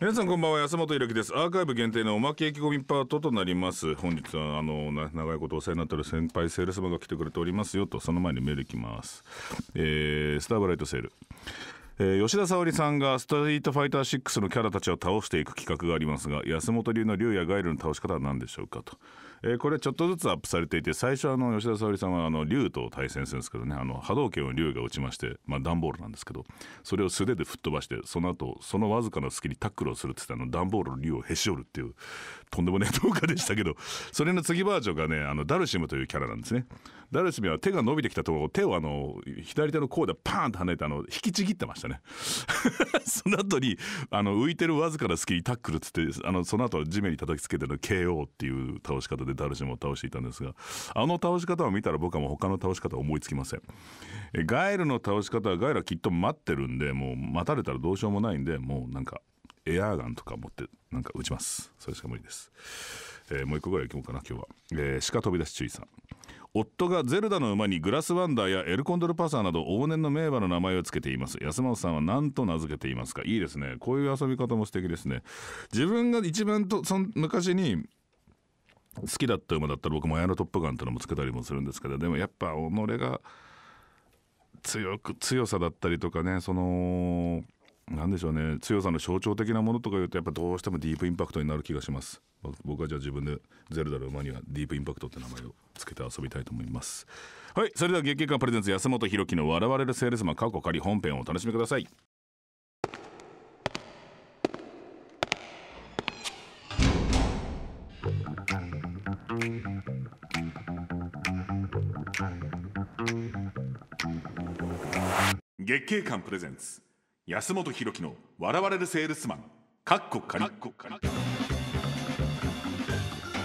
皆さんこんばんは安本ひろきですアーカイブ限定のおまけ意気込みパートとなります本日はあの長いことお世話になってる先輩セールスマンが来てくれておりますよとその前にメールいきます、えー、スターブライトセールえー、吉田沙保里さんがストリートファイター6のキャラたちを倒していく企画がありますが安本流の竜やガイルの倒し方は何でしょうかとえー、これちょっとずつアップされていて最初あの吉田沙保里さんはあの竜と対戦するんですけどねあの波動拳を竜が打ちまして、まあ、段ボールなんですけどそれを素手で吹っ飛ばしてその後そのわずかな隙にタックルをするって言ってあの段ボールの竜をへし折るっていうとんでもねえ動画でしたけど、それの次バージョンがね、あの、ダルシムというキャラなんですね。ダルシムは手が伸びてきたところ、手をあの、左手の甲でパーンと跳ねて、あの、引きちぎってましたね。その後に、あの、浮いてるわずかな隙にタックルつって、あの、その後地面に叩きつけての KO っていう倒し方でダルシムを倒していたんですが、あの倒し方を見たら僕はもう他の倒し方思いつきません。えガエルの倒し方はガエルはきっと待ってるんで、もう待たれたらどうしようもないんで、もうなんか、エアーガンとか持ってなんか撃ちますそれしか無理です、えー、もう一個ぐらい行こうかな今日は、えー、鹿飛び出し注意さん夫がゼルダの馬にグラスワンダーやエルコンドルパサーなど往年の名馬の名前を付けています安本さんは何と名付けていますかいいですねこういう遊び方も素敵ですね自分が一番とその昔に好きだった馬だったら僕もエアトップガンってのもつけたりもするんですけどでもやっぱ己が強く強さだったりとかねそのなんでしょうね強さの象徴的なものとかいうとやっぱどうしてもディープインパクトになる気がします僕はじゃあ自分でゼルダの馬にはディープインパクトって名前を付けて遊びたいと思いますはいそれでは月経館プレゼンツ安本博樹の笑われるセールスマン過去仮本編をお楽しみください月経館プレゼンツ安本博樹の笑われるセールスマンかっこかり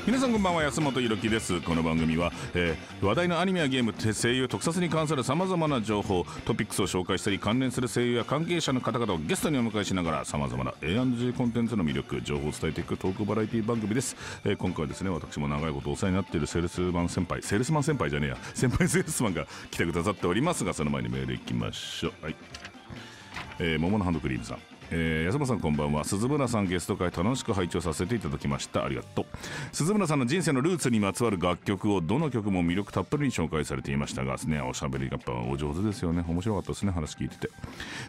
皆さんこんばんは安本博樹ですこの番組は、えー、話題のアニメやゲーム声優特撮に関するさまざまな情報トピックスを紹介したり関連する声優や関係者の方々をゲストにお迎えしながらさまざまな A&G コンテンツの魅力情報を伝えていくトークバラエティ番組です、えー、今回はですね私も長いことお世話になっているセールスマン先輩セールスマン先輩じゃねえや先輩セールスマンが来てくださっておりますがその前にメールいきましょうはいえ桃のハンドクリームさんえー、安間さんこんばんは鈴村さんゲスト会楽しく拝聴させていただきましたありがとう鈴村さんの人生のルーツにまつわる楽曲をどの曲も魅力たっぷりに紹介されていましたがですねおしゃべりやっぱお上手ですよね面白かったですね話聞いてて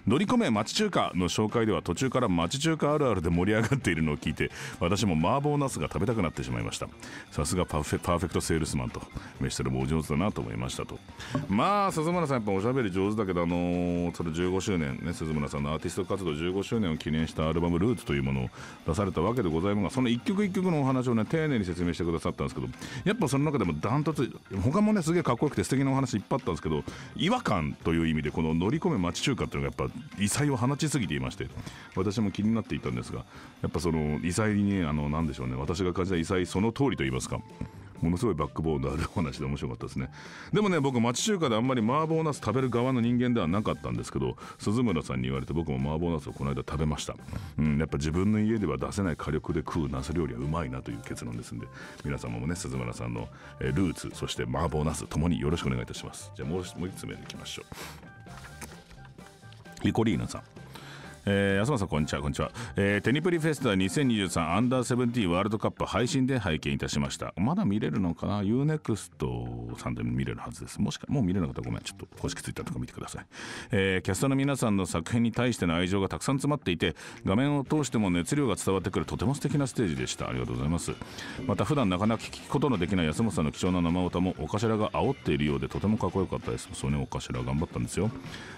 乗り込め町中華の紹介では途中から町中華あるあるで盛り上がっているのを聞いて私も麻婆茄子が食べたくなってしまいましたさすがパーフェクトセールスマンと飯テロもお上手だなと思いましたとまあ鈴村さんやっぱおしゃべり上手だけどあのー、その15周年ね鈴村さんのアーティスト活動15周年周年を記念したアルバム「ルーツ」というものを出されたわけでございますがその一曲一曲のお話をね丁寧に説明してくださったんですけどやっぱその中でもダントツ他もねすげえかっこよくて素敵なお話いっぱいあったんですけど違和感という意味でこの乗り込め町中華っていうのがやっぱ異彩を放ちすぎていまして私も気になっていたんですがやっぱその異彩にねあの何でしょうね私が感じた異彩その通りと言いますかものすごいバックボーンのある話で面白かったですねでもね僕町中華であんまり麻婆茄子食べる側の人間ではなかったんですけど鈴村さんに言われて僕も麻婆茄子をこの間食べました、うん、やっぱ自分の家では出せない火力で食う茄子料理はうまいなという結論ですんで皆様もね鈴村さんのルーツそして麻婆茄子ともによろしくお願いいたしますじゃあもう一つ目でいきましょうリコリーナさんえー、安間さんこんにちはこんにちは、えー、テニプリフェスタ2023アンダーセブンティーワールドカップ配信で拝見いたしましたまだ見れるのかな UNEXT さんでも見れるはずですもしかもう見れなかったらごめんちょっと公式ツイッターとか見てください、えー、キャストの皆さんの作品に対しての愛情がたくさん詰まっていて画面を通しても熱量が伝わってくるとても素敵なステージでしたありがとうございますまた普段なかなか聞くことのできない安本さんの貴重な生歌もお頭が煽っているようでとてもかっこよかったですそうねお頭頑張ったんですよ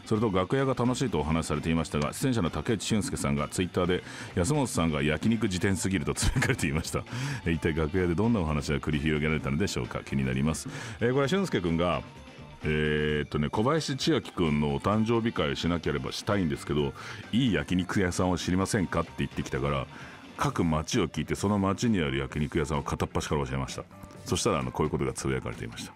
それと楽屋が楽しいとお話しされていましたが出演者の竹内俊介さんがツイッターで安本さんが焼肉辞典すぎるとつぶやかれていました一体楽屋でどんなお話が繰り広げられたのでしょうか気になります、え平倉俊介君がえー、っとね小林千秋君のお誕生日会をしなければしたいんですけどいい焼肉屋さんを知りませんかって言ってきたから各町を聞いてその町にある焼肉屋さんを片っ端から教えましたそしたらあのこういうことがつぶやかれていました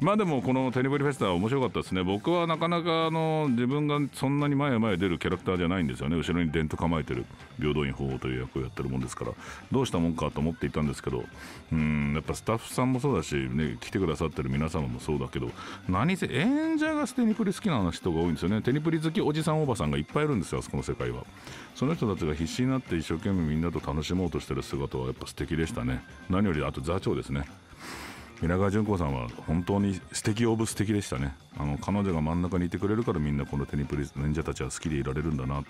まあでもこのテニブリフェスタは面白かったですね僕はなかなかあの自分がそんなに前へ前へ出るキャラクターじゃないんですよね後ろに電灯構えてる平等院鳳凰という役をやってるもんですからどうしたもんかと思っていたんですけどうんやっぱスタッフさんもそうだし、ね、来てくださってる皆様もそうだけど何せ演者がテニプリ好きな人が多いんですよねテニプリ好きおじさんおばさんがいっぱいいるんですよあそこの世界はその人たちが必死になって一生懸命みんなと楽しもうとしてる姿はやっぱ素敵でしたね何よりあと座長ですね皆川淳子さんは本当に素敵オブ素敵でしたねあの彼女が真ん中にいてくれるからみんなこのテニプリ忍者たちは好きでいられるんだな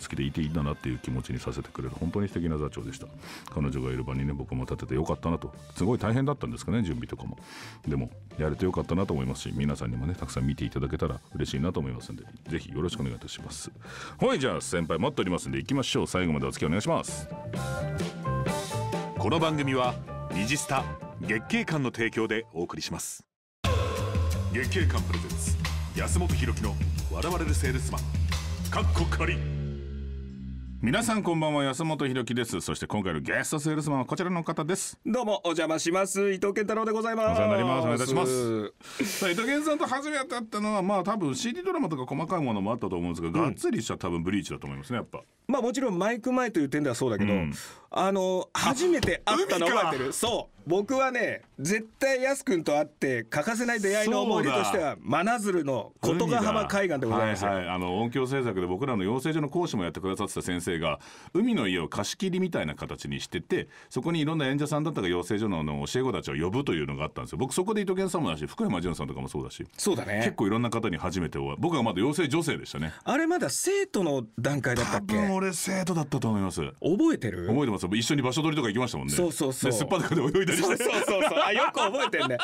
好きでいていいんだなっていう気持ちにさせてくれる本当に素敵な座長でした彼女がいる場にね僕も立ててよかったなとすごい大変だったんですかね準備とかもでもやれてよかったなと思いますし皆さんにもねたくさん見ていただけたら嬉しいなと思いますんでぜひよろしくお願いいたしますほいじゃあ先輩待っておりますんで行きましょう最後までお付き合いお願いしますこの番組はジスタ月経館の提供でお送りします月経館プレゼンツ安本博樹の笑われるセールスマンかっこかり皆さんこんばんは安本博樹ですそして今回のゲストセールスマンはこちらの方ですどうもお邪魔します伊藤健太郎でございますお世話になりますお願いいたしますさあ伊藤健さんと初めて会ったのはまあ多分 CD ドラマとか細かいものもあったと思うんですが、うん、がっつりした多分ブリーチだと思いますねやっぱまあもちろんマイク前という点ではそうだけど、うん、あの初めて会ったの覚えてるそう僕はね絶対やすくんと会って欠かせない出会いの思い出としては真鶴の琴ヶ浜海岸でございます、はいはい、あの音響制作で僕らの養成所の講師もやってくださってた先生が海の家を貸し切りみたいな形にしててそこにいろんな演者さんだったが養成所の教え子たちを呼ぶというのがあったんですよ僕そこで伊藤健さんもだし福山潤さんとかもそうだしそうだね結構いろんな方に初めてお会い僕はまだ養成女性でしたねあれまだ生徒の段階だったっけ俺生徒だったと思います覚えてる覚えてます一緒に場所取りとか行きましたもんねそうそうそうすっぱだかで泳いだりしてそうそうそうあよく覚えてんね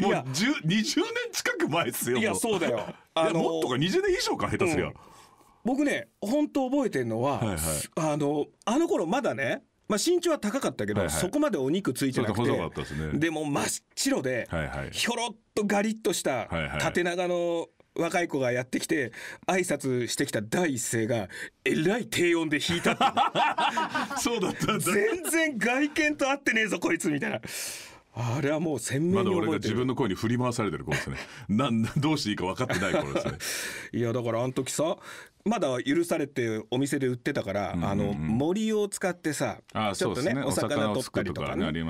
もう20年近く前っすよいやそうだよあのもっとか20年以上か下手すりゃ、うん、僕ね本当覚えてるのは、はいはい、あのあの頃まだねまあ、身長は高かったけど、はいはい、そこまでお肉ついてなくて、ね、でも真っ白で、はいはい、ひょろっとガリッとした縦長の若い子がやってきて挨拶してきた第一声がえらい低音で弾いたって そうだったんだ全然外見と合ってねえぞこいつみたいな。あれはもう鮮明まだ俺が自分の声に振り回されてる頃ですね。なんどうしていいか分かってない頃ですね。いやだからあの時さまだ許されてお店で売ってたから、うんうん、あの森を使ってさちょっとね、ね、お魚取ったりとかね、ね、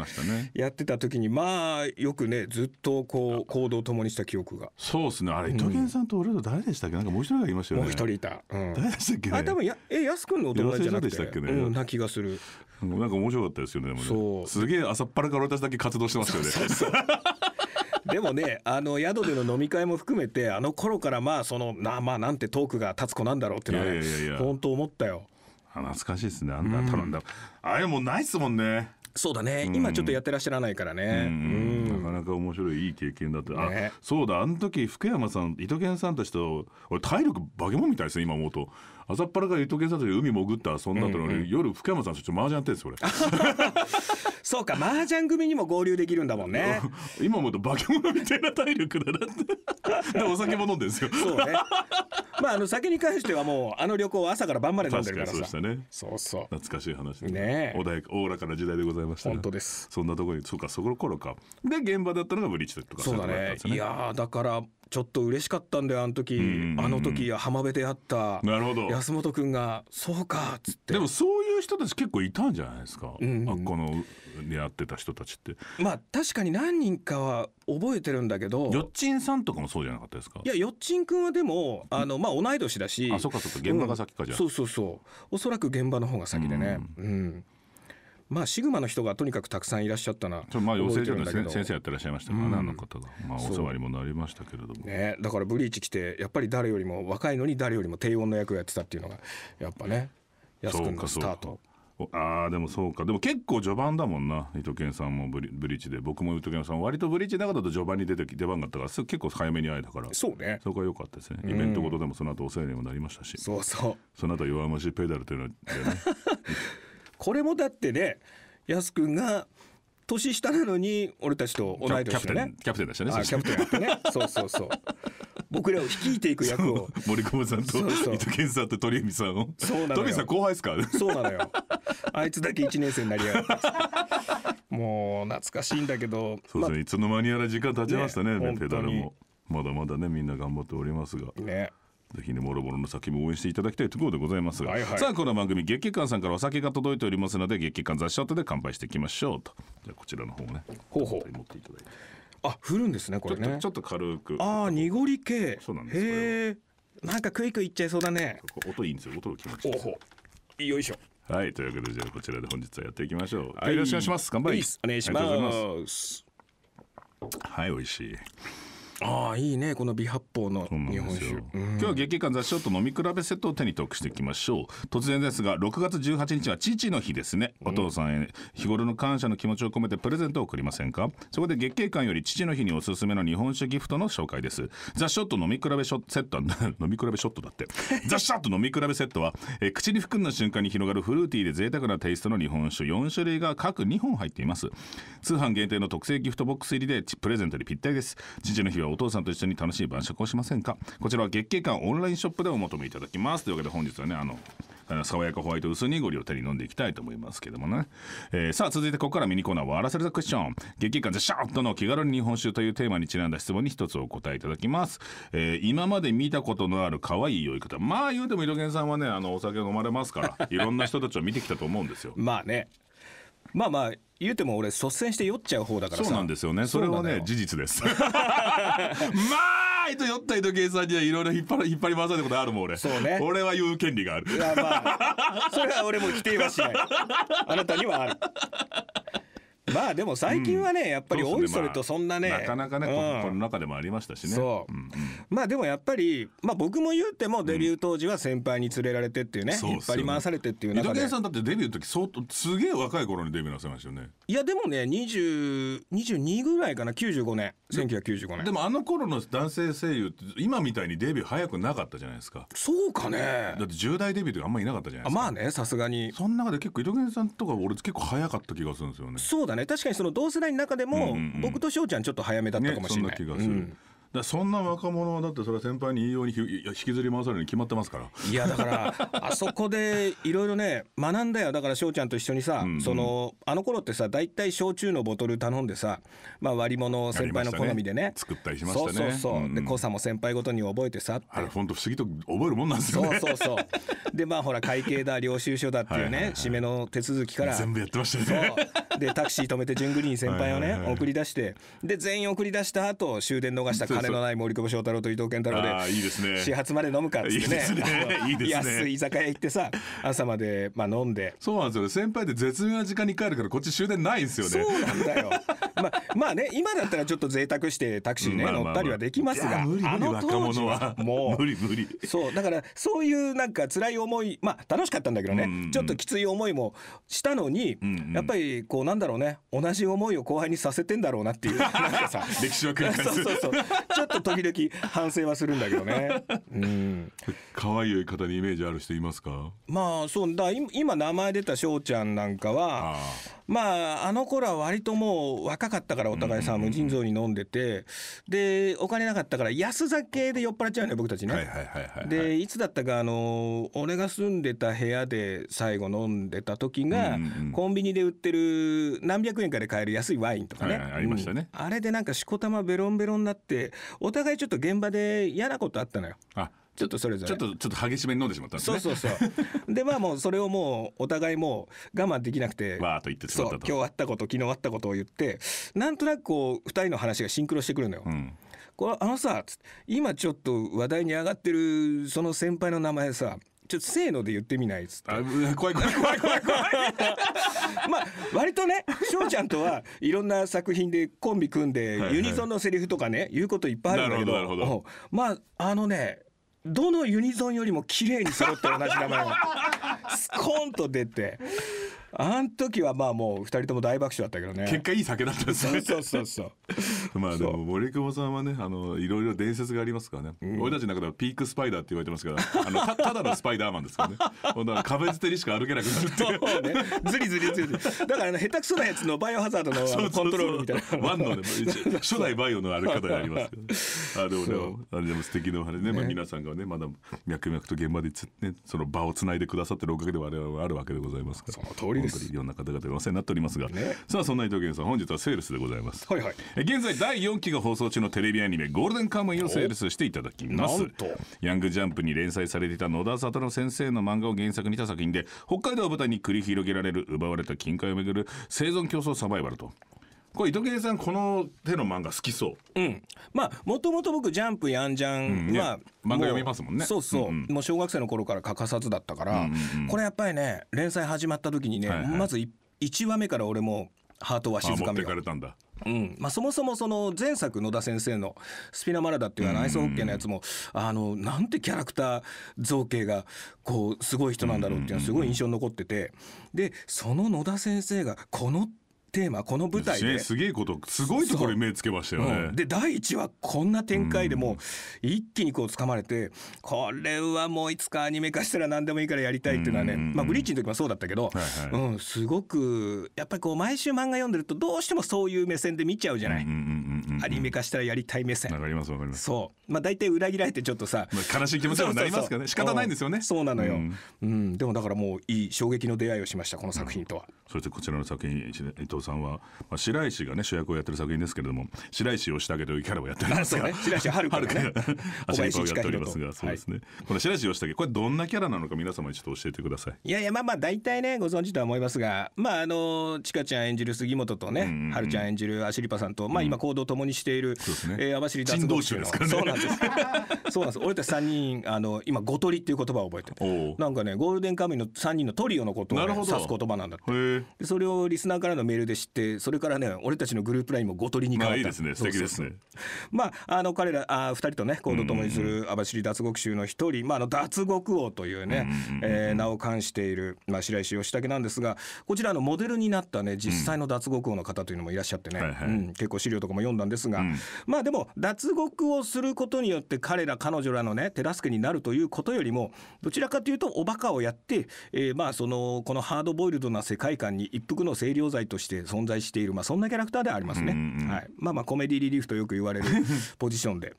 やってた時にまあよくねずっとこう行動を共にした記憶がそうですねあれ伊藤健さんと俺と誰でしたっけなんかもう一人がいましたよねもう一人いた、うん、誰でしたっけ、ね、あ多分やえやす君のお友達じゃなくてうん、な気がするなんか面白かったですよねでもねすげえ朝っぱらから私だけ活動してますよねそうそうそう でもねあの宿での飲み会も含めてあの頃からまあそのなまあなんてトークが立つ子なんだろうっていうのはねいやいやいや本当思ったよ懐かしいですねあんた頼んだ、あれもうないっすもんねそうだね、今ちょっとやってらっしゃらないからね、なかなか面白いいい経験だった、ね、そうだあの時福山さん糸健さんたちと俺体力化け物みたいですね今思うと朝っぱらから糸健さんたち海潜って遊んだとの、うんうん、夜福山さんちょっと麻雀やってるんです俺そうか麻雀組にも合流できるんだもんね今思うと化け物みたいな体力だなってお酒も飲んでるんですよそうねまああの酒に関してはもうあの旅行は朝から晩まで飲んでるからさそうしたねそうそう懐かしい話ね穏やかおおらかな時代でございました、ね、本当ですそんなところにそうかそこの頃かで現場だったのがブリッジとかそうだね、ね、いやだからちょっと嬉しかったんだよあの時、あの時浜辺で会ったなるほど安本君が「そうか」っつってでもそういう人たち結構いたんじゃないですか、うんうん、あこの出会ってた人たちってまあ確かに何人かは覚えてるんだけどよっちんさんとかもそうじゃなかったですかいやよっちん君はでもあの、まあ、同い年だしあそっかそっか現場が先かじゃ、うん、そうそうそうおそらく現場の方が先でねうん、うんまあシグマの人がとにかくたくさんいらっしゃったなまあ養成所の先生やってらっしゃいましたからね、うん、の方が、まあ、お世話にもなりましたけれども、ね、だからブリーチ来てやっぱり誰よりも若いのに誰よりも低音の役をやってたっていうのがやっぱね安くんのスタート。ああでもそうかでも結構序盤だもんな伊藤健さんもブリブリーチで僕も伊藤健さん割とブリーチなかったと序盤に出て出番があったから結構早めに会えたからそうねそこは良かったですね、イベントごとでもその後お世話にもなりましたしそうそうその後弱虫ペダルというのね、これもだってねやすくんが年下なのに俺たちと同い年ねキャプテンでしたねキャプテンやってねそうそうそう 僕らを率いていく役を森久保さんと伊藤健さんと鳥海さんをそうなのさん後輩ですかそうなのよあいつだけ1年生になりやがって もう懐かしいんだけどそうですね、ま、いつの間にやら時間経ちましたねねペダルもまだまだねみんな頑張っておりますがねぜひねもろもろの先も応援していただきたいところでございますが、はいはい、さあこの番組月月間さんからお酒が届いておりますので月月間雑誌アットで乾杯していきましょうとじゃあこちらの方をねほうほう持っていただいてあ振るんですねこれねちょっと軽くああ濁り系そうなんですへえなんかクイクイいっちゃいそうだね音いいんですよ音が気持ちいいほうよいしょはいというわけでじゃあこちらで本日はやっていきましょうはい、よろしくお願いします乾杯お願いしますはいおいしいああいいねこの美発泡の日本酒、今日は月刊雑誌と飲み比べセットを手にトークしていきましょう突然ですが6月18日は父の日ですねお父さんへ日頃の感謝の気持ちを込めてプレゼントを送りませんかそこで月経館より父の日におすすめの日本酒ギフトの紹介です雑誌と飲み比べセット 飲み比べショットだって雑誌と飲み比べセットは、え口に含んだ瞬間に広がるフルーティーで贅沢なテイストの日本酒4種類が各2本入っています通販限定の特製ギフトボックス入りでプレゼントにぴったりです父の日はお父さんと一緒に楽しい晩酌をしませんかこちらは月経館オンラインショップでお求めいただきますというわけで本日はねあの爽やかホワイト薄ごりを手に飲んでいきたいと思いますけどもね、えー、さあ続いてここからミニコーナーは「あらせるザクッション」「月経館でシャーッとの気軽に日本酒」というテーマにちなんだ質問に一つお答えいただきます、えー、今まで見たことのある可愛い酔い方まあ言うても色源さんはねあのお酒飲まれますからいろんな人たちを見てきたと思うんですよ まあねまあまあ言うても俺率先して酔っちゃう方だからそうなんですよねそれはね事実です まあと酔った糸計算にはいろいろ引っ張引っ張り回されたことあるもん俺そうね俺は言う権利があるいやまあそれは俺も否定はしないあなたにはあるまあでも最近はね、やっぱりおいそれとそんなね、なかなかね、この中でもありましたしねそう、まあでもやっぱり、まあ、僕も言うてもデビュー当時は先輩に連れられてっていうね、引っ張り回されてっていう中で井戸さんだってデビューの時相当すげえ若い頃にデビューなさいましたよねいやでもね22ぐらいかな95年1995年でもあの頃の男性声優って今みたいにデビュー早くなかったじゃないですかそうかねだって10代デビューとかあんまりいなかったじゃないですかまあねさすがにその中で結構井戸源さんとか俺結構早かった気がするんですよねそうだね確かにその同世代の中でも、僕と翔ちゃんちょっと早めだったかもしれない、ね、そんな気がする、うんだそんな若者はだってそれは先輩に言いように引きずり回されるに決まってますからいやだから あそこでいろいろね学んだよだから翔ちゃんと一緒にさ、うんうん、そのあの頃ってさ大体焼酎のボトル頼んでさ、まあ、割り物を先輩の好みでね、ね、作ったりしましたねそうそうそう、うんで濃さも先輩ごとに覚えてさってあれほんと不思議と覚えるもんなんですよねそうそうそうでまあほら会計だ領収書だっていうね、はいはいはい、締めの手続きから全部やってましたねそうでタクシー止めてジュングリーン先輩をね、はいはい、送り出してで全員送り出した後終電逃したから金のない森久保祥太郎と伊藤健太郎でいいです、ね、始発まで飲むかってってね安い居酒屋行ってさ朝まで、まあ、飲んでそうなんですよ先輩って絶妙な時間に帰るからこっち終電ないんですよねそうなんだよまあ、まあね今だったらちょっと贅沢してタクシーね、まあまあまあ、乗ったりはできますがあの当時はもう無理無理そうだからそういうなんか辛い思いまあ楽しかったんだけどね、うんうん、ちょっときつい思いもしたのに、うんうん、やっぱりこうなんだろうね同じ思いを後輩にさせてんだろうなっていう なんかさ歴史を繰り返す そうそうそうちょっと時々反省はするんだけどね。うん。可愛いい方にイメージある人いますか。まあ、そうだ、今名前出たしょうちゃんなんかは。まああの頃は割ともう若かったからお互いさ無尽蔵に飲んでてでお金なかったから安酒で酔っ払っちゃうね僕たちね。でいつだったかあの俺が住んでた部屋で最後飲んでた時が、コンビニで売ってる何百円かで買える安いワインとかね、ありましたね、あれでなんかしこたまベロンベロンになってお互いちょっと現場で嫌なことあったのよ。あちょっとそれぞれちょっとちょっと激しめに飲んでしまったんですねそうそうそうでまあもうそれをもうお互いもう我慢できなくてわーと言ってしまったと今日あったこと昨日あったことを言ってなんとなくこう2人の話がシンクロしてくるのよ、うん、これあのさ今ちょっと話題に上がってるその先輩の名前さちょっとせーので言ってみないっつって怖い怖い怖い怖い怖い まあ割とね翔ちゃんとはいろんな作品でコンビ組んでユニゾンのセリフとかね言うこといっぱいあるんだけどまああのねどのユニゾンよりも綺麗に揃って同じ名前がスコーンと出てあん時はまあもう2人とも大爆笑だったけどね結果いい酒だったんですねそうそうそう まあでも森久保さんはねあのいろいろ伝説がありますからね、うん、俺たちの中ではピークスパイダーって言われてますから あのただのスパイダーマンですからねほんと壁捨てにしか歩けなくなるってねずりずりずりだから、あの下手くそなやつのバイオハザードのコントロールみたいなワンの、ね、初代バイオの歩き方がありますけど あでもでもあれでも素敵なお話ね、ね、まあ、皆さんがねまだ脈々と現場でつ、ね、その場をつないでくださってるおかげで我々はあるわけでございますからその通り本当にいろんな方々にお世話になっておりますが、ね、さあそんな伊藤健さん本日はセールスでございます、はいはい、現在第4期が放送中のテレビアニメ「ゴールデンカムイ」をセールスしていただきますなんとヤングジャンプに連載されていた野田悟の先生の漫画を原作にした作品で北海道を舞台に繰り広げられる奪われた金塊をめぐる生存競争サバイバルとこれ糸源さんこの手の漫画好きそう。うん。まあもともと僕ジャンプやんじゃんは、漫画読みますもんね。そうそう、もう小学生の頃から欠かさずだったから、うんこれやっぱりね連載始まった時にね、まず1話目から俺もハートは静かみうんまあ、そもそもその前作野田先生の「スピナマラダ」っていうあのアイスホッケーのやつも、あのなんてキャラクター造形がこうすごい人なんだろうっていうのはすごい印象に残っててでその野田先生がこのテーマこの舞台で、ね、すげえことすごいところに目つけましたよね。うん、で第1話こんな展開でも一気にこう掴まれて、うん、これはもういつかアニメ化したら何でもいいからやりたいっていうのはね、うん、まあ、ブリーチの時もそうだったけど、はいはい、うん、すごくやっぱりこう毎週漫画読んでるとどうしてもそういう目線で見ちゃうじゃない。うううんんんアニメ化したらやりたい目線。わかりますわかります。そう。まあ大体裏切られてちょっとさ、まあ、悲しい気持ちになりますからね。仕方ないんですよね。そうなのよ、うん。うん、でもだからもういい衝撃の出会いをしましたこの作品とは。そしてこちらの作品伊藤さんは、まあ、白石がね主役をやってる作品ですけれども白石義武というキャラをやってるんですが、ね、白石春子ね が足をやっておりますがそうですね、はい、この白石義武これどんなキャラなのか皆様にちょっと教えてくださいいやいやまあまあ大体ねご存知とは思いますがまああのちかちゃん演じる杉本とね、はるうんちゃん演じるアシリパさんと、まあ今行動を共にしている、ううね、えー、網走脱獄中の、ね、そうなんです そうなんです俺たち3人あの今「ごとり」っていう言葉を覚えててなんかねゴールデンカムイの3人のトリオのことを、ね、指す言葉なんだってそれをリスナーからのメールででしてそれからね俺たちのグループラインもごとりに変わった、まあ、いいですね素敵ですねまああの彼らあ2人とね行動共にする網走脱獄衆の一人、まあ、あの脱獄王というね、うんうん、えー、名を冠している、まあ、白石義武なんですがこちらのモデルになったね実際の脱獄王の方というのもいらっしゃってね、うん、結構資料とかも読んだんですが、うん、まあでも脱獄をすることによって彼ら彼女らのね手助けになるということよりもどちらかというとおバカをやって、えー、まあそのこのハードボイルドな世界観に一服の清涼剤として存在している、まあ、そんなキャラクターではありますね、はい、まあまあコメディリリーフとよく言われる ポジションで。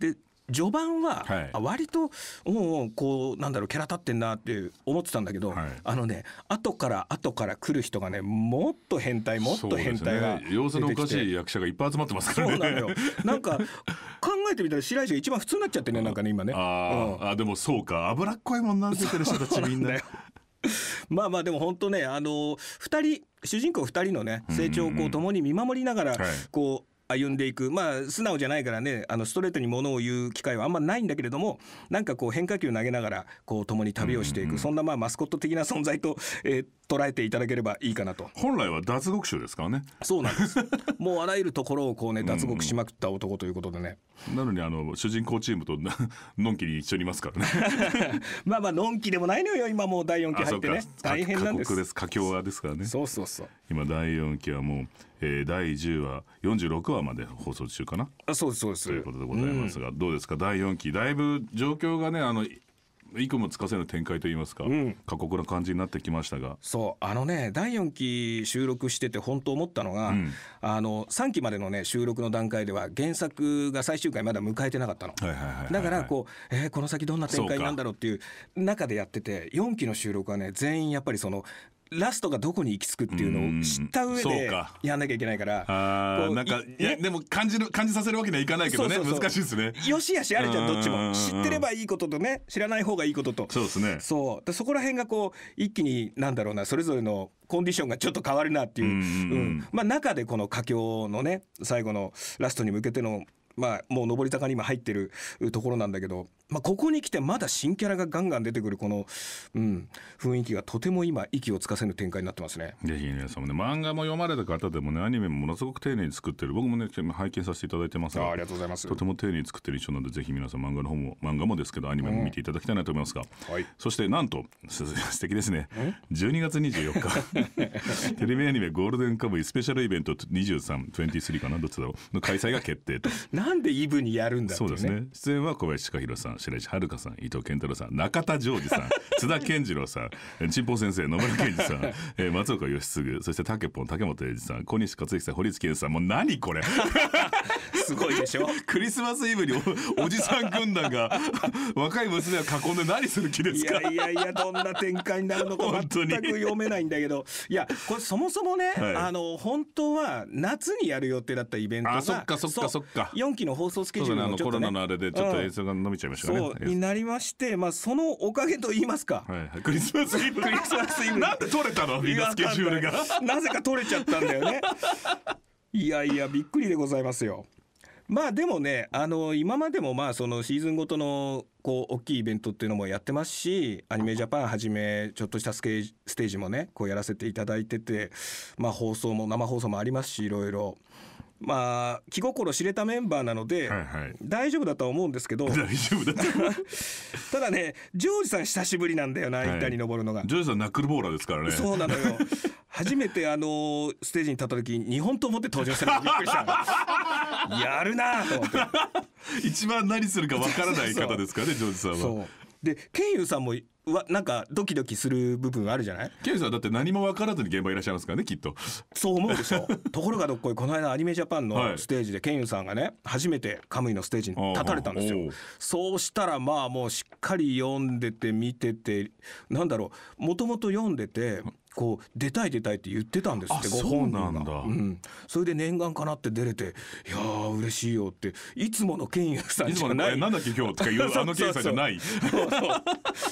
で序盤はあ割ともうこうなんだろうキャラ立ってんなって思ってたんだけど、はい、あのね後から後から来る人がねもっと変態もっと変態が、ね、様子のおかしい役者がいっぱい集まってますからねそうなのよなんか考えてみたら白石が一番普通になっちゃってねなんかね今ねあ、うん、あでもそうか脂っこいもんなんつってる人たちみんな まあまあでも本当ねあの2人主人公2人のね成長をこう共に見守りながらこう歩んでいくまあ素直じゃないからねあのストレートにものを言う機会はあんまないんだけれどもなんかこう変化球投げながらこう共に旅をしていくそんなまあマスコット的な存在と、えー、捉えていただければいいかなと本来は脱獄囚ですからねそうなんです もうあらゆるところをこうね脱獄しまくった男ということでね、うんなのにあの主人公チームとのんきに一緒にいますからね まあまあのんきでもないのよ今もう第4期入ってね大変なんです過境はですからねそうそうそう今第4期はもうえー、第10話46話まで放送中かなあそうですそうですということでございますが、うん、どうですか第4期だいぶ状況がねあのいくもつかせぬ展開といいますか、うん、過酷な感じになってきましたがそうあのね第4期収録してて本当思ったのが、うん、あの3期までのね収録の段階では原作が最終回まだ迎えてなかったの、だからこう、えー、この先どんな展開なんだろうっていう中でやってて4期の収録はね全員やっぱりそのラストがどこに行き着くっていうのを知った上でやらなきゃいけないから。あなんかいやでも感じる感じさせるわけにはいかないけどね難しいですね。よしよしあるじゃんどっちも知ってればいいこととね知らない方がいいことと。そうですね。そうでそこら辺がこう一気になんだろうなそれぞれのコンディションがちょっと変わるなっていう。うん、うん、まあ中でこの佳境のね最後のラストに向けてのまあもう上り坂に今入ってるところなんだけどまあ、ここに来てまだ新キャラがガンガン出てくるこの、うん、雰囲気がとても今息をつかせぬ展開になってますねぜひ皆さんもね漫画も読まれた方でもねアニメもものすごく丁寧に作ってる僕もね拝見させていただいてますあありがとうございますとても丁寧に作ってる印象なのでぜひ皆さん漫画の方も漫画もですけどアニメも見ていただきたいなと思いますが、うんはい、そしてなんと 素敵ですね12月24日 テレビアニメゴールデンカムイスペシャルイベント2323かなどっちだろうの開催が決定と なんでイブにやるんだ、ね、そうですね出演は小林千佳さん白石遥さん伊藤健太郎さん中田ジョージさん 津田健次郎さんちんぽ先生野村健二さん、えー、松岡義次そしてたけぽん竹本英二さん小西克幸さん堀内健さんもう何これすごいでしょ クリスマスイブにおじさん軍団が 若い娘を囲んで何する気ですかいやいやいやどんな展開になるのか全く読めないんだけどいやこれそもそもね、はい、あの本当は夏にやる予定だったイベントがあそっかそっかそっか四期の放送スケジュールの、コロナのあれでちょっと映像が伸びちゃいましたね、うん、になりましてまあそのおかげと言いますか、はい、クリスマスイブクリスマスイブなんで取れたのみんなスケジュールがなぜか取れちゃったんだよねいやいやびっくりでございますよ。まあでもねあの今までもまあそのシーズンごとのこう大きいイベントっていうのもやってますしアニメジャパンはじめちょっとしたスケステージもねこうやらせていただいてて、まあ、放送も生放送もありますしいろいろ。まあ気心知れたメンバーなので、はいはい、大丈夫だとは思うんですけど ただねジョージさん久しぶりなんだよな、はい、板に登るのがジョージさんナックルボーラーですからねそうなのよ初めてあのステージに立った時日本と思って登場したのびっくりした やるなと思って一番何するかわからない方ですかねジョージさんはでケンユさんもわなんかドキドキする部分あるじゃないケイさんだって何も分からずに現場いらっしゃいますからねきっとそう思うでしょ ところがどっこいこの間アニメジャパンのステージで、ケンユさんがね初めてカムイのステージに立たれたんですよそうしたらまあもうしっかり読んでて見ててなんだろうもともと読んでてこう出たい出たいって言ってたんですってご本人がそう、うん、それで念願かなって出れて「いやー嬉しいよ」っていつもの健也さんじゃないなんだっけ今日とか言う あの健也さんじゃない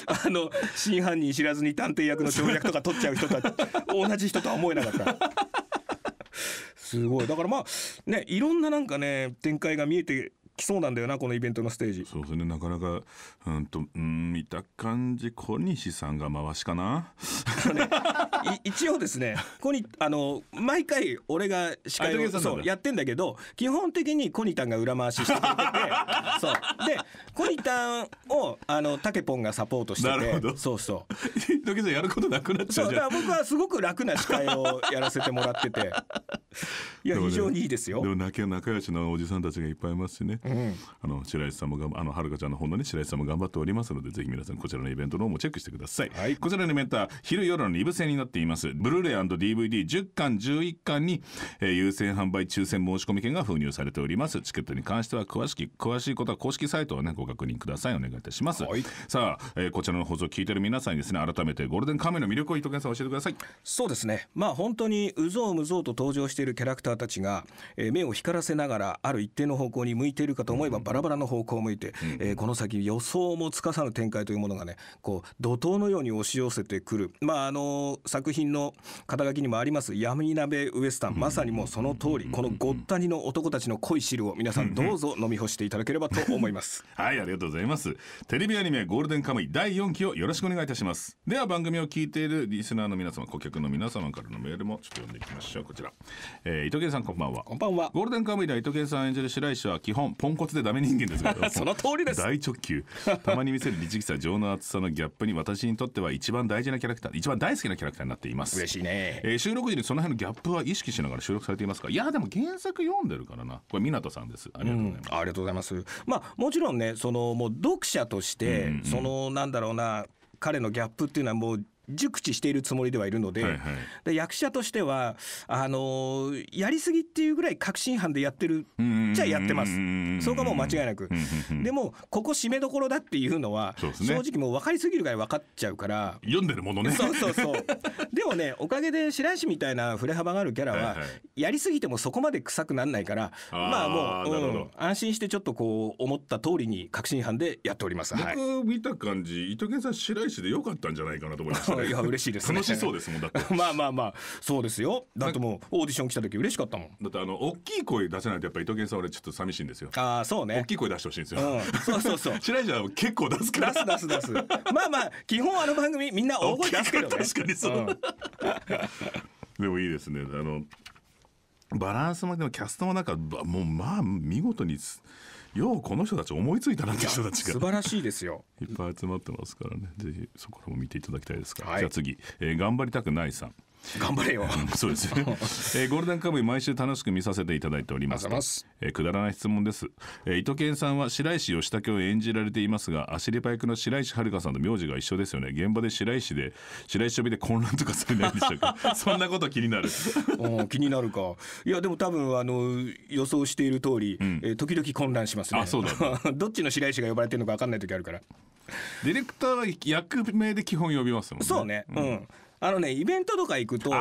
あの真犯人知らずに探偵役の跳躍とか取っちゃう人たち同じ人とは思えなかった。すごいだからまあねいろんななんかね展開が見えて来そうなんだよなこのイベントのステージそうですねなかなかうんとうん見た感じ小西さんが回しかなね、一応ですねこにあの毎回俺が司会をそうやってんだけど基本的にコニタンが裏回ししてくれてて そうでコニタンをあのタケポンがサポートしててそうそう土やることなくなっちゃうじゃん僕はすごく楽な司会をやらせてもらってていや、ね、非常にいいですよでも仲良しのおじさんたちがいっぱいいますしね、うあの白石さんもがあの春香ちゃんの本のね白石さんも頑張っておりますのでぜひ皆さんこちらのイベントの方もチェックしてください、はい、こちらのイベントは昼夜の2部制になっていますブルーレイ &DVD10 巻11巻に、えー、優先販売抽選申し込み券が封入されておりますチケットに関しては詳しく詳しいことは公式サイトをねご確認くださいお願いいたします、はい、さあ、えー、こちらの放送を聞いてる皆さんにですね改めてゴールデンカメの魅力を伊藤健さん教えてくださいそうですねまあ本当にうぞうむぞうと登場しているキャラクターたちが、えー、目を光らせながらある一定の方向に向いているるかと思えばバラバラの方向を向いて、えー、この先予想もつかさぬ展開というものがねこう怒涛のように押し寄せてくる、まあ、あの作品の肩書きにもあります闇鍋ウエスタンまさにもうその通りこのごったにの男たちの濃い汁を皆さんどうぞ飲み干していただければと思います はいありがとうございますテレビアニメ「ゴールデンカムイ」第4期をよろしくお願いいたしますでは番組を聞いているリスナーの皆様顧客の皆様からのメールもちょっと読んでいきましょうこちら、えー、伊藤健さんこんばんはこんばんはゴールデンカムイでは伊藤健さん演じる白石は基本ポンコツでダメ人間ですけど その通りです大直球たまに見せる律儀さ情の厚さのギャップに私にとっては一番大事なキャラクター一番大好きなキャラクターになっています嬉しいね、えー、収録時にその辺のギャップは意識しながら収録されていますかいやでも原作読んでるからなこれ湊さんですありがとうございます、うん、ありがとうございますまあもちろんねそのもう読者として、うんうん、そのなんだろうな彼のギャップっていうのはもう熟知しているつもりではいるのではいはい、で役者としてはあのやりすぎっていうぐらい確信犯でやってるじゃあやってます、そうかもう間違いなく、でもここ締めどころだっていうのは、ね、正直もう分かりすぎるぐらい分かっちゃうから読んでるものねそうそうそう でもねおかげで白石みたいな振れ幅があるキャラは、はいはい、やりすぎてもそこまで臭くなんないからまあもう、うん、安心してちょっとこう思った通りに確信犯でやっております僕、見た感じ伊藤健さん白石でよかったんじゃないかなと思います、ねいや嬉しいです、ね、楽しそうですもんだって まあまあまあそうですよだってもうオーディション来た時嬉しかったもんだってあの大きい声出せないとやっぱり伊藤健さん俺ちょっと寂しいんですよああそうね大きい声出してほしいんですよ、うん、そうそうそう白井ちゃん結構出すから出す出す出すまあまあ基本あの番組みんな大声出すけどね確かにそう、うん、でもいいですねあのバランスもでもキャストもなんかもうまあ見事にようこの人たち思いついたなって人たちが素晴らしいですよいっぱい集まってますからねぜひそこも見ていただきたいですから、はい、じゃあ次、えー、頑張りたくないさん頑張れよそうですね、えー、ゴールデンカムイ毎週楽しく見させていただいておりますますえー、くだらない質問です、えー、伊藤健さんは白石義武を演じられていますがアシリパ役の白石遥さんと名字が一緒ですよね現場で白石で白石呼びで混乱とかされないでしたか そんなこと気になる 気になるかいやでも多分あの予想している通り、うん、え時々混乱しますねあそうだ、どっちの白石が呼ばれてるのか分かんない時あるからディレクターは役名で基本呼びますもんねそうねうん、うんあのねイベントとか行くと、ね、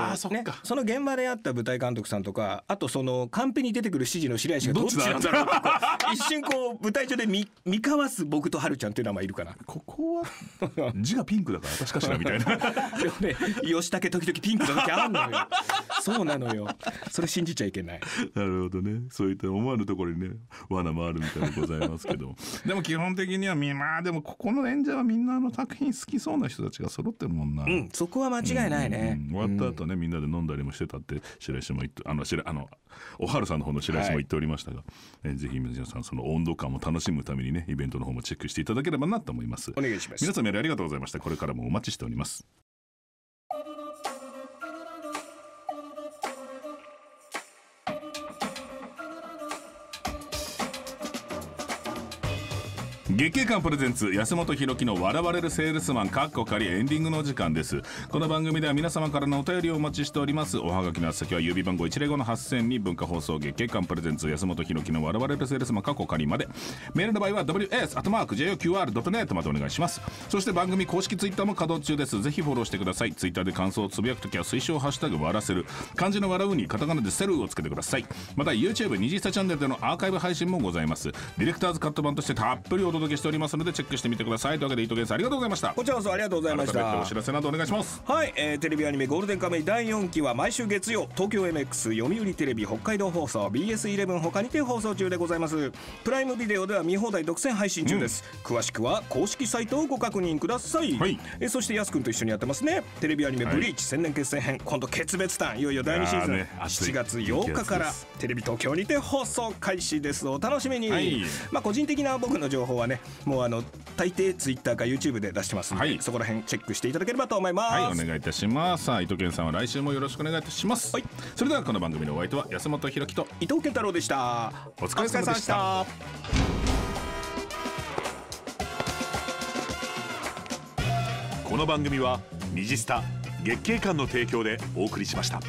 その現場で会った舞台監督さんとかあとそのカンペに出てくる指示の知り合いしかどっちなんだろう一瞬こう舞台上で見見交わす僕とはるちゃんっていう名前いるかなここは字がピンクだから確かしらみたいな でもね、吉武時々ピンクの時あんのよそうなのよそれ信じちゃいけないなるほどねそういった思わぬところにね罠もあるみたいでございますけど でも基本的にはみんなでもここの演者はみんなあの作品好きそうな人たちが揃ってるもんな、うん、そこは間違いないね、終わった後ねみんなで飲んだりもしてたって白石も言ってあのしら、あのおはるさんの方の白石も言っておりましたが、はい、えぜひ皆さんその温度感も楽しむためにねイベントの方もチェックしていただければなと思いますお願いします皆さんメールありがとうございましたこれからもお待ちしております月経館プレゼンツ安本博樹の笑われるセールスマンかっこ仮エンディングの時間ですこの番組では皆様からのお便りをお待ちしておりますおはがきの先は郵便番号105の8000に文化放送月経館プレゼンツ安本博樹の笑われるセールスマンかっこ仮までメールの場合は ws.joqr.net までお願いしますそして番組公式ツイッターも稼働中ですぜひフォローしてくださいツイッターで感想をつぶやくときは推奨ハッシュタグ笑せる漢字の笑うにカタカナでセルをつけてくださいまた YouTube 二次スタチャンネルでのアーカイブ配信もございますディレクターズカット版としてたっぷりお届届けしておりますのでチェックしてみてくださいというわけで伊藤源さんありがとうございましたこちらこそありがとうございましたお知らせなどお願いしますはい、えー、テレビアニメゴールデンカムイ第4期は毎週月曜東京 MX 読売テレビ北海道放送 BS11 かにて放送中でございますプライムビデオでは見放題独占配信中です、うん、詳しくは公式サイトをご確認ください、はい、えー、そしてやすくんと一緒にやってますねテレビアニメブリーチ、千年決戦編今度決別弾いよいよ第2シーズン、ね、7月8日からテレビ東京にて放送開始ですお楽しみに、はい、まあ個人的な僕の情報はねもうあの大抵ツイッターか YouTube で出してますので、はい、そこら辺チェックしていただければと思いますはいお願いいたしますさあ伊藤健さんは来週もよろしくお願いいたしますはいそれではこの番組のお相手は安本博樹と伊藤健太郎でしたお疲れ様でしたこの番組は「虹スタ」月経館の提供でお送りしました。